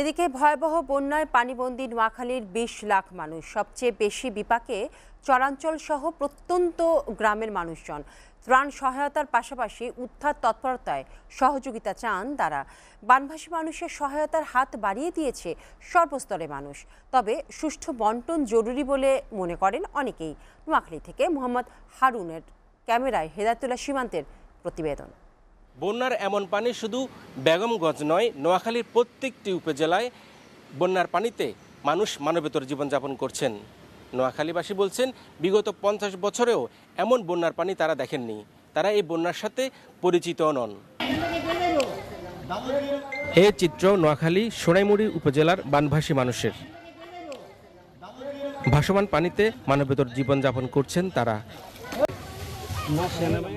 এদিকে ভয়াবহ বন্যায় পানিবন্দী নোয়াখালীর বিশ লাখ মানুষ সবচেয়ে বেশি বিপাকে চরাঞ্চল সহ প্রত্যন্ত গ্রামের মানুষজন ত্রাণ সহায়তার পাশাপাশি উদ্ধার তৎপরতায় সহযোগিতা চান তারা বানভাসী মানুষের সহায়তার হাত বাড়িয়ে দিয়েছে সর্বস্তরে মানুষ তবে সুষ্ঠু বন্টন জরুরি বলে মনে করেন অনেকেই নোয়াখালী থেকে মোহাম্মদ হারুনের ক্যামেরায় হেদায়তুল্লাহ সীমান্তের প্রতিবেদন বন্যার এমন পানি শুধু বেগমগঞ্জ নয় নোয়াখালীর প্রত্যেকটি উপজেলায় বন্যার পানিতে মানুষ মানবেতর জীবনযাপন করছেন নোয়াখালীবাসী বলছেন বিগত পঞ্চাশ বছরেও এমন বন্যার পানি তারা দেখেননি তারা এই বন্যার সাথে পরিচিত নন এ চিত্র নোয়াখালী সোনাইমুড়ি উপজেলার বানভাসী মানুষের ভাসমান পানিতে মানবেতর জীবনযাপন করছেন তারা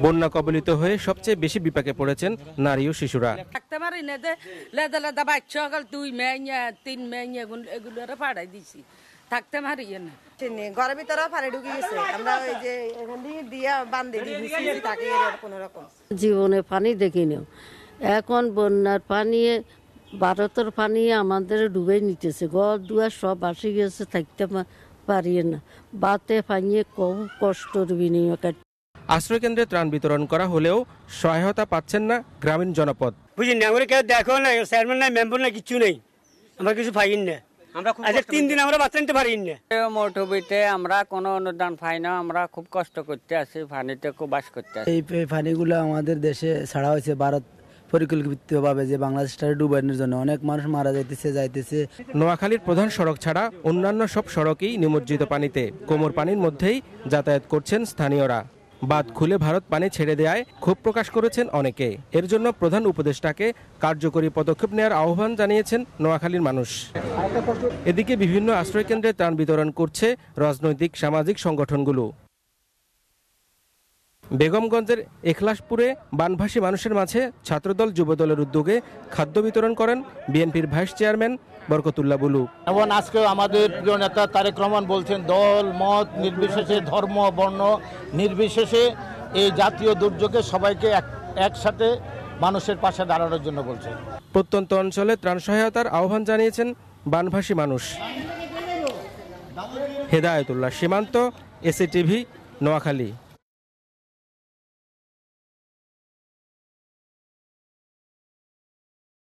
বন্যা কবলিত হয়ে সবচেয়ে বেশি বিপাকে পড়েছেন নারী ও শিশুরা থাকতে পারি না যে লেদা লেদা বাচ্চা সকাল দুই মেয়ে তিন মেয়ে এগুলো পাড়াই দিছি থাকতে পারি না ঘরের ভিতরে ফাড়ে ঢুকে গেছে আমরা ওই যে দিয়া বান্ধে দিয়ে তাকে কোনো রকম জীবনে পানি দেখিনি এখন বন্যার পানি ভারতের পানি আমাদের ডুবে নিতেছে ঘর দুয়ার সব আসি গেছে থাকতে পারি না বাতে পানিয়ে কম কষ্টর বিনিয়োগ আশ্রয়কেন্দ্রে ত্রাণ বিতরণ করা হলেও সহায়তা পাচ্ছেন না গ্রামীণ জনপদ বুঝি না আমরা কেউ দেখো না চেয়ারম্যান নাই মেম্বার নাই কিছু নেই আমরা কিছু পাইন না আমরা আজকে আচ্ছা, তিন দিন আমরা বাচ্চা নিতে পারি না মৌটুবিতে আমরা কোনো অনুদান পাই না আমরা খুব কষ্ট করতে আছি পানিতে খুব বাস করতে আছি এই পানিগুলো আমাদের দেশে ছাড়া হয়েছে ভারত পরিকল্পিতভাবে যে বাংলাদেশটা ডুবানোর জন্য অনেক মানুষ মারা যাইতেছে যাইতেছে নোয়াখালীর প্রধান সড়ক ছাড়া অন্যান্য সব সড়কই নিমজ্জিত পানিতে কোমর পানির মধ্যেই যাতায়াত করছেন স্থানীয়রা বাদ খুলে ভারত পানি ছেড়ে দেয় ক্ষোভ প্রকাশ করেছেন অনেকে এর জন্য প্রধান উপদেষ্টাকে কার্যকরী পদক্ষেপ নেওয়ার আহ্বান জানিয়েছেন নোয়াখালীর মানুষ এদিকে বিভিন্ন আশ্রয়কেন্দ্রে ত্রাণ বিতরণ করছে রাজনৈতিক সামাজিক সংগঠনগুলো বেগমগঞ্জের এখলাসপুরে বানভাসী মানুষের মাঝে ছাত্রদল যুবদলের উদ্যোগে খাদ্য বিতরণ করেন বিএনপির ভাইস চেয়ারম্যান বরকতুল্লাহ বুলু এবং আজকে আমাদের প্রিয় নেতা তারেক রহমান বলছেন দল মত নির্বিশেষে ধর্ম বর্ণ নির্বিশেষে এই জাতীয় দুর্যোগে সবাইকে একসাথে মানুষের পাশে দাঁড়ানোর জন্য বলছেন প্রত্যন্ত অঞ্চলে ত্রাণ সহায়তার আহ্বান জানিয়েছেন বানভাসী মানুষ হেদায়তুল্লাহ সীমান্ত এসএ টিভি নোয়াখালী